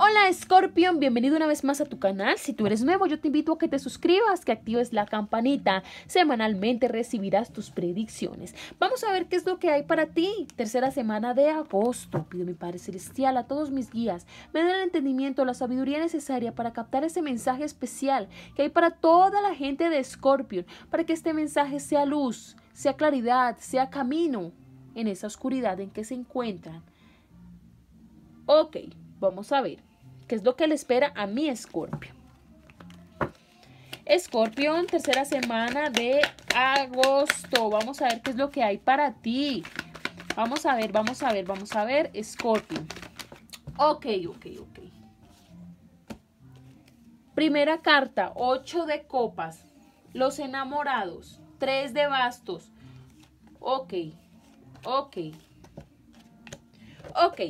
Hola Scorpion, bienvenido una vez más a tu canal. Si tú eres nuevo, yo te invito a que te suscribas, que actives la campanita. Semanalmente recibirás tus predicciones. Vamos a ver qué es lo que hay para ti. Tercera semana de agosto. Pido mi Padre Celestial a todos mis guías. Me den el entendimiento, la sabiduría necesaria para captar ese mensaje especial que hay para toda la gente de Scorpion, para que este mensaje sea luz, sea claridad, sea camino en esa oscuridad en que se encuentran. Ok, vamos a ver que es lo que le espera a mi Escorpio. Escorpión, tercera semana de agosto. Vamos a ver qué es lo que hay para ti. Vamos a ver, vamos a ver, vamos a ver. Escorpio. Ok, ok, ok. Primera carta, 8 de copas. Los enamorados, tres de bastos. Ok, ok. Ok,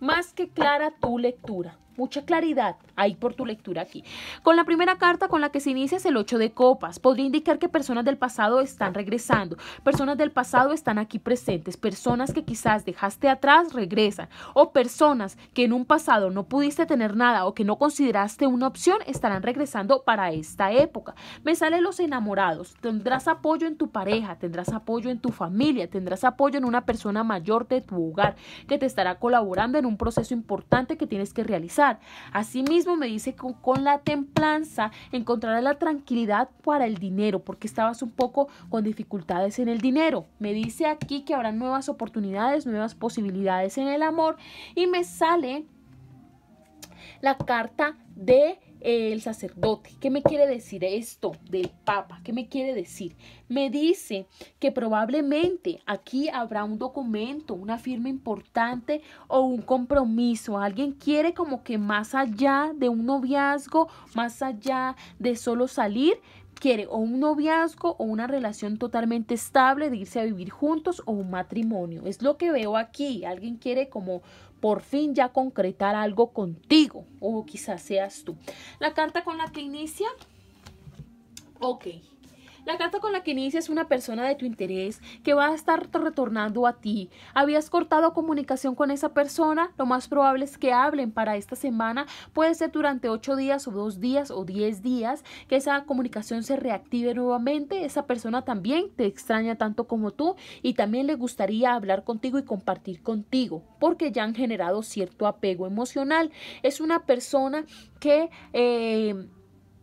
más que clara tu lectura mucha claridad ahí por tu lectura aquí. Con la primera carta con la que se inicia es el 8 de copas. Podría indicar que personas del pasado están regresando, personas del pasado están aquí presentes, personas que quizás dejaste atrás regresan o personas que en un pasado no pudiste tener nada o que no consideraste una opción estarán regresando para esta época. Me salen los enamorados. Tendrás apoyo en tu pareja, tendrás apoyo en tu familia, tendrás apoyo en una persona mayor de tu hogar que te estará colaborando en un proceso importante que tienes que realizar Asimismo me dice que con la templanza encontrarás la tranquilidad para el dinero, porque estabas un poco con dificultades en el dinero. Me dice aquí que habrá nuevas oportunidades, nuevas posibilidades en el amor y me sale la carta de el sacerdote. ¿Qué me quiere decir esto del Papa? ¿Qué me quiere decir? Me dice que probablemente aquí habrá un documento, una firma importante o un compromiso. Alguien quiere como que más allá de un noviazgo, más allá de solo salir, quiere o un noviazgo o una relación totalmente estable de irse a vivir juntos o un matrimonio. Es lo que veo aquí. Alguien quiere como por fin ya concretar algo contigo o quizás seas tú. La carta con la que inicia, ok, la carta con la que inicia es una persona de tu interés que va a estar retornando a ti. Habías cortado comunicación con esa persona, lo más probable es que hablen para esta semana. Puede ser durante ocho días o dos días o diez días que esa comunicación se reactive nuevamente. Esa persona también te extraña tanto como tú y también le gustaría hablar contigo y compartir contigo porque ya han generado cierto apego emocional. Es una persona que... Eh,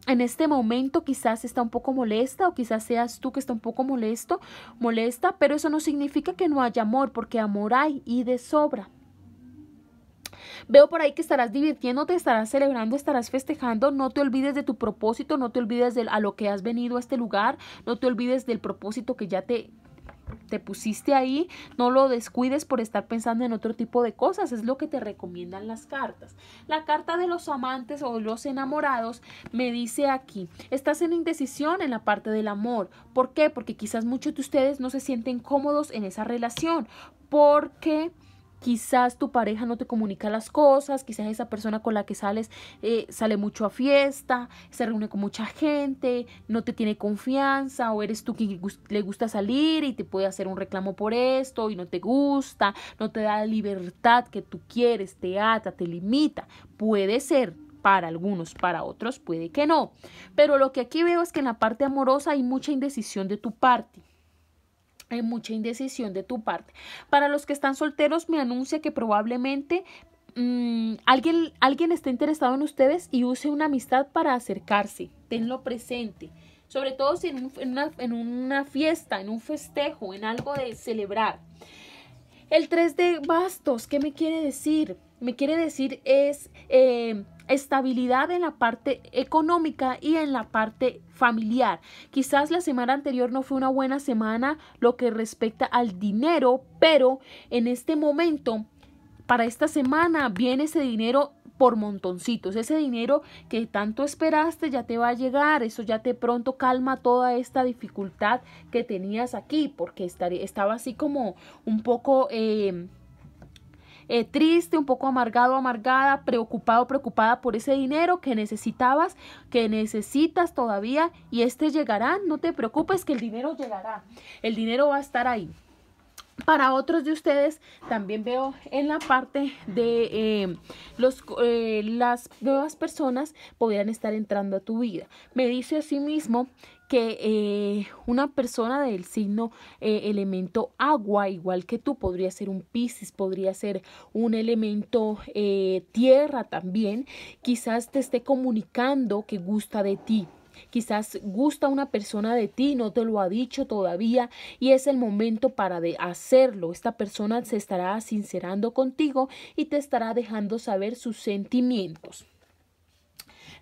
en este momento quizás está un poco molesta o quizás seas tú que está un poco molesto, molesta, pero eso no significa que no haya amor, porque amor hay y de sobra. Veo por ahí que estarás divirtiéndote, estarás celebrando, estarás festejando. No te olvides de tu propósito, no te olvides de a lo que has venido a este lugar, no te olvides del propósito que ya te te pusiste ahí, no lo descuides por estar pensando en otro tipo de cosas, es lo que te recomiendan las cartas. La carta de los amantes o los enamorados me dice aquí, estás en indecisión en la parte del amor. ¿Por qué? Porque quizás muchos de ustedes no se sienten cómodos en esa relación, porque Quizás tu pareja no te comunica las cosas, quizás esa persona con la que sales eh, sale mucho a fiesta, se reúne con mucha gente, no te tiene confianza o eres tú quien le gusta salir y te puede hacer un reclamo por esto y no te gusta, no te da la libertad que tú quieres, te ata, te limita. Puede ser, para algunos, para otros puede que no. Pero lo que aquí veo es que en la parte amorosa hay mucha indecisión de tu parte hay mucha indecisión de tu parte. Para los que están solteros, me anuncia que probablemente mm, alguien, alguien esté interesado en ustedes y use una amistad para acercarse. Tenlo presente. Sobre todo si en, una, fiesta, en un festejo, en algo de celebrar. El 3 de bastos, ¿qué me quiere decir? Me quiere decir es eh, estabilidad en la parte económica y en la parte familiar. Quizás la semana anterior no fue una buena semana lo que respecta al dinero, pero en este momento, para esta semana, viene ese dinero por montoncitos. Ese dinero que tanto esperaste ya te va a llegar. Eso ya te pronto calma toda esta dificultad que tenías aquí, porque estaba así como un poco... Eh, eh, triste, un poco amargado, amargada, preocupado, preocupada por ese dinero que necesitabas, que necesitas todavía y este llegará, no te preocupes que el dinero llegará, el dinero va a estar ahí. Para otros de ustedes también veo en la parte de eh, los, eh, las nuevas personas podrían estar entrando a tu vida. Me dice asimismo que eh, una persona del signo elemento agua, igual que tú, podría ser un piscis, podría ser un elemento tierra también, quizás te esté comunicando que gusta de ti, Quizás gusta una persona de ti, no te lo ha dicho todavía y es el momento para de hacerlo. Esta persona se estará sincerando contigo y te estará dejando saber sus sentimientos.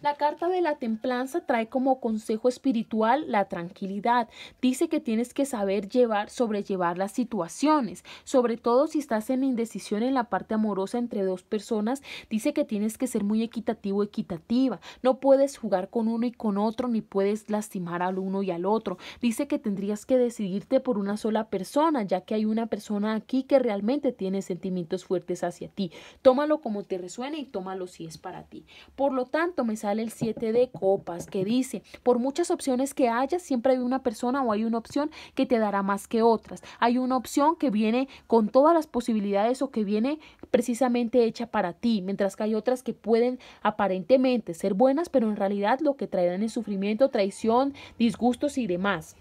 La carta de la templanza trae como consejo espiritual la tranquilidad. Dice que tienes que saber llevar, sobrellevar las situaciones, sobre todo si estás en indecisión en la parte amorosa entre dos personas. Dice que tienes que ser muy equitativo, equitativa. No puedes jugar con uno y con otro, ni puedes lastimar al uno y al otro. Dice que tendrías que decidirte por una sola persona, ya que hay una persona aquí que realmente tiene sentimientos fuertes hacia ti. Tómalo como te resuene y tómalo si es para ti. Por lo tanto, me sale el 7 de copas, que dice, por muchas opciones que haya, siempre hay una persona o hay una opción que te dará más que otras. Hay una opción que viene con todas las posibilidades o que viene precisamente hecha para ti, mientras que hay otras que pueden aparentemente ser buenas, pero en realidad lo que traerán es sufrimiento, traición, disgustos y demás.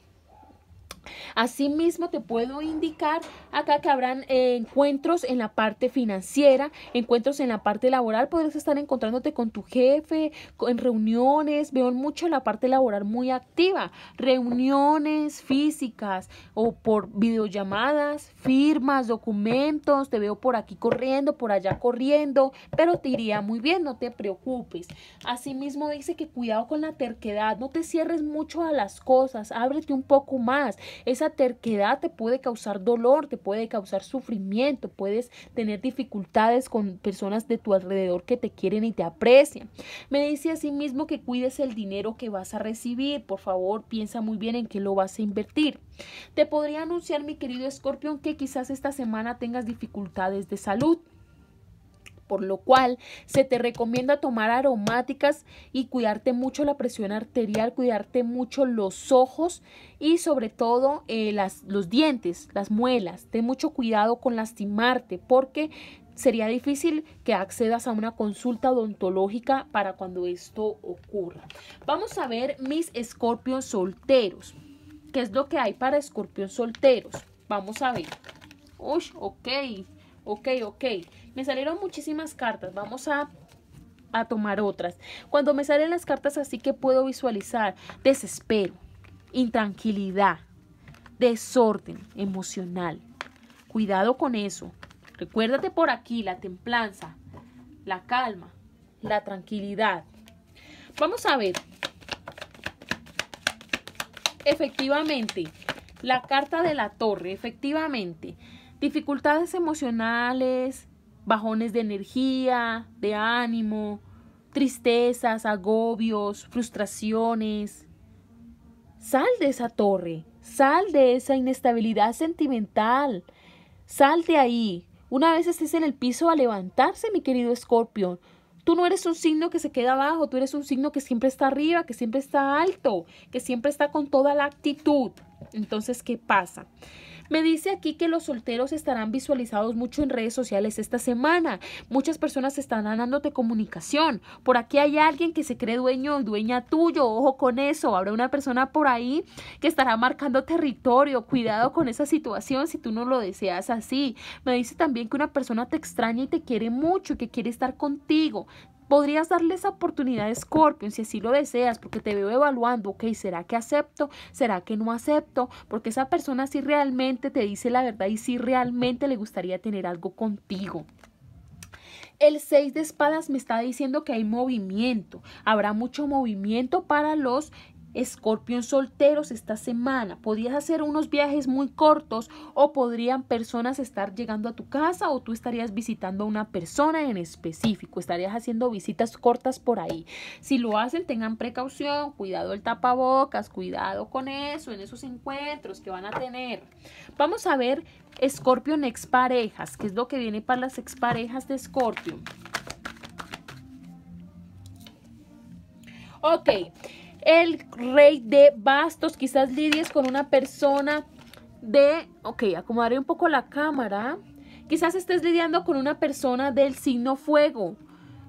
Asimismo, te puedo indicar acá que habrán encuentros en la parte financiera, encuentros en la parte laboral. Podrías estar encontrándote con tu jefe, en reuniones. Veo mucho la parte laboral muy activa. Reuniones físicas o por videollamadas, firmas, documentos. Te veo por aquí corriendo, por allá corriendo, pero te iría muy bien, no te preocupes. Asimismo, dice que cuidado con la terquedad. No te cierres mucho a las cosas. Ábrete un poco más. Esa terquedad te puede causar dolor, te puede causar sufrimiento, puedes tener dificultades con personas de tu alrededor que te quieren y te aprecian. Me dice a sí mismo que cuides el dinero que vas a recibir. Por favor, piensa muy bien en qué lo vas a invertir. Te podría anunciar, mi querido escorpión que quizás esta semana tengas dificultades de salud por lo cual se te recomienda tomar aromáticas y cuidarte mucho la presión arterial, cuidarte mucho los ojos y sobre todo eh, las, los dientes, las muelas. Ten mucho cuidado con lastimarte porque sería difícil que accedas a una consulta odontológica para cuando esto ocurra. Vamos a ver mis escorpios solteros. ¿Qué es lo que hay para escorpios solteros? Vamos a ver. Uy, ok, ok, ok. Me salieron muchísimas cartas. Vamos a tomar otras. Cuando me salen las cartas así que puedo visualizar desespero, intranquilidad, desorden emocional. Cuidado con eso. Recuérdate por aquí la templanza, la calma, la tranquilidad. Vamos a ver. Efectivamente, la carta de la torre, efectivamente. Dificultades emocionales, bajones de energía, de ánimo, tristezas, agobios, frustraciones. Sal de esa torre, sal de esa inestabilidad sentimental, sal de ahí. Una vez estés en el piso a levantarse, mi querido Escorpión. Tú no eres un signo que se queda abajo, tú eres un signo que siempre está arriba, que siempre está alto, que siempre está con toda la actitud. Entonces, ¿qué pasa? Me dice aquí que los solteros estarán visualizados mucho en redes sociales esta semana. Muchas personas están dándote comunicación. Por aquí hay alguien que se cree dueño o dueña tuyo. Ojo con eso. Habrá una persona por ahí que estará marcando territorio. Cuidado con esa situación si tú no lo deseas así. Me dice también que una persona te extraña y te quiere mucho, y que quiere estar contigo Podrías darle esa oportunidad a Scorpion si así lo deseas, porque te veo evaluando, ok, ¿será que acepto? ¿Será que no acepto? Porque esa persona sí realmente te dice la verdad y sí realmente le gustaría tener algo contigo. El 6 de espadas me está diciendo que hay movimiento. Habrá mucho movimiento para los Escorpión solteros esta semana. Podías hacer unos viajes muy cortos o podrían personas estar llegando a tu casa o tú estarías visitando a una persona en específico. Estarías haciendo visitas cortas por ahí. Si lo hacen, tengan precaución, cuidado el tapabocas, cuidado con eso, en esos encuentros que van a tener. Vamos a ver Escorpión exparejas, que es lo que viene para las exparejas de Escorpio. Ok el rey de bastos. Quizás lidies con una persona de... Ok, acomodaré un poco la cámara. Quizás estés lidiando con una persona del signo fuego.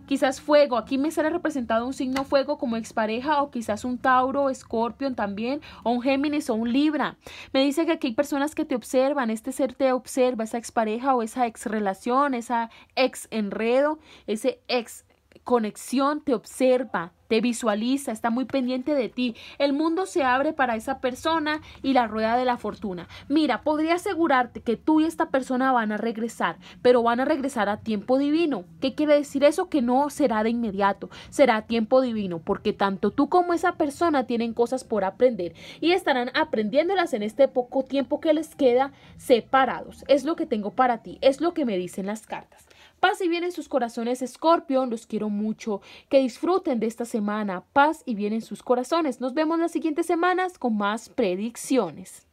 Quizás fuego, aquí me será representado un signo fuego como expareja o quizás un Tauro, Escorpión también, o un Géminis o un Libra. Me dice que aquí hay personas que te observan, este ser te observa, esa expareja o esa ex relación, esa ex enredo, ese ex conexión te observa, te visualiza, está muy pendiente de ti. El mundo se abre para esa persona y la rueda de la fortuna. Mira, podría asegurarte que tú y esta persona van a regresar, pero van a regresar a tiempo divino. ¿Qué quiere decir eso? Que no será de inmediato, será a tiempo divino, porque tanto tú como esa persona tienen cosas por aprender y estarán aprendiéndolas en este poco tiempo que les queda separados. Es lo que tengo para ti, es lo que me dicen las cartas. Paz y bien en sus corazones, Scorpion. Los quiero mucho. Que disfruten de esta semana. Paz y bien en sus corazones. Nos vemos las siguientes semanas con más predicciones.